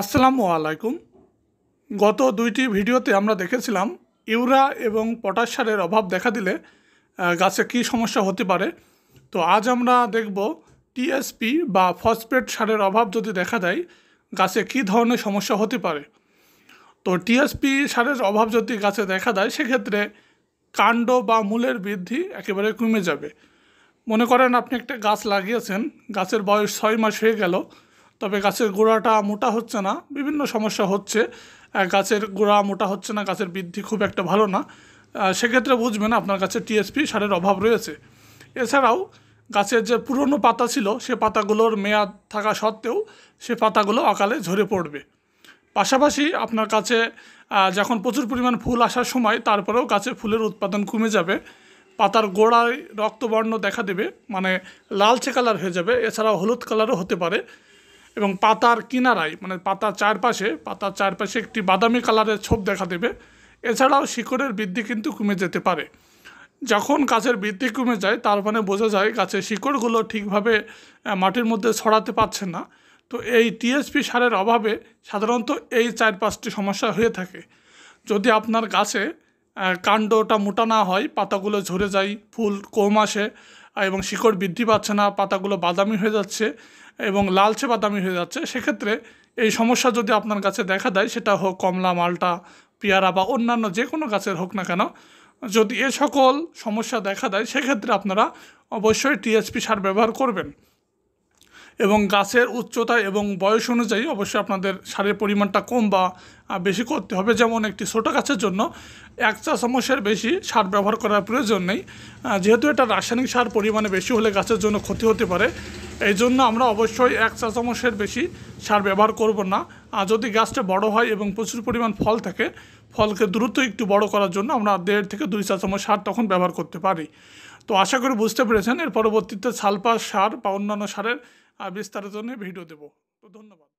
আসসালামু আলাইকুম গত দুইটি ভিডিওতে আমরা দেখেছিলাম ইউরা এবং পটাশ সারের অভাব দেখা দিলে গাছে কি সমস্যা হতে পারে তো আজ আমরা দেখব টিএসপি বা ফসফেট সারের অভাব যদি দেখা দেয় গাছে কি ধরনের সমস্যা হতে পারে তো টিএসপি সারের অভাব যদি গাছে দেখা দেয় সেক্ষেত্রে কাণ্ড বা মূলের বৃদ্ধি একেবারে কমে যাবে মনে করেন আপনি একটা গাছ লাগিয়েছেন গাছের বয়স ছয় মাস হয়ে গেল তবে গাছের গোড়াটা মোটা হচ্ছে না বিভিন্ন সমস্যা হচ্ছে গাছের গোড়া মোটা হচ্ছে না গাছের বৃদ্ধি খুব একটা ভালো না সেক্ষেত্রে বুঝবেন আপনার কাছে টিএসপি সারের অভাব রয়েছে এছাড়াও গাছের যে পুরনো পাতা ছিল সে পাতাগুলোর মেয়াদ থাকা সত্ত্বেও সে পাতাগুলো অকালে ঝরে পড়বে পাশাপাশি আপনার কাছে যখন প্রচুর পরিমাণ ফুল আসার সময় তারপরেও গাছে ফুলের উৎপাদন কমে যাবে পাতার গোড়ায় রক্তবর্ণ দেখা দেবে মানে লালচে কালার হয়ে যাবে এছাড়াও হলুদ কালারও হতে পারে এবং পাতার কিনারায় মানে পাতার চারপাশে পাতার চারপাশে একটি বাদামি কালারের ছোপ দেখা দেবে এছাড়াও শিকড়ের বৃদ্ধি কিন্তু কমে যেতে পারে যখন গাছের বৃদ্ধি কমে যায় তার মানে বোঝা যায় গাছের শিকড়গুলো ঠিকভাবে মাটির মধ্যে ছড়াতে পারছে না তো এই টিএসপি সারের অভাবে সাধারণত এই চার পাঁচটি সমস্যা হয়ে থাকে যদি আপনার গাছে কাণ্ডটা মোটা না হয় পাতাগুলো ঝরে যায় ফুল কম আসে এবং শিকড় বৃদ্ধি পাচ্ছে না পাতাগুলো বাদামি হয়ে যাচ্ছে এবং লালচে বাদামি হয়ে যাচ্ছে সেক্ষেত্রে এই সমস্যা যদি আপনার গাছে দেখা দেয় সেটা হোক কমলা মালটা পেয়ারা বা অন্যান্য যে কোনো গাছের হোক না কেন যদি এ সকল সমস্যা দেখা দেয় সেক্ষেত্রে আপনারা অবশ্যই টিএসপি সার ব্যবহার করবেন এবং গাছের উচ্চতা এবং বয়স অনুযায়ী অবশ্যই আপনাদের সারের পরিমাণটা কম বা বেশি করতে হবে যেমন একটি ছোটো গাছের জন্য এক চা চামচের বেশি সার ব্যবহার করার প্রয়োজন নেই যেহেতু এটা রাসায়নিক সার পরিমাণে বেশি হলে গাছের জন্য ক্ষতি হতে পারে এই জন্য আমরা অবশ্যই এক চা চামচের বেশি সার ব্যবহার করব না আর যদি গাছটা বড় হয় এবং প্রচুর পরিমাণ ফল থাকে ফলকে দ্রুত একটু বড় করার জন্য আমরা দেড় থেকে দুই চা চামচ সার তখন ব্যবহার করতে পারি তো আশা করি বুঝতে পেরেছেন এর পরবর্তীতে সালপা সার বা অন্যান্য সারের বিস্তারিত নিয়ে ভিডিও দেবো তো ধন্যবাদ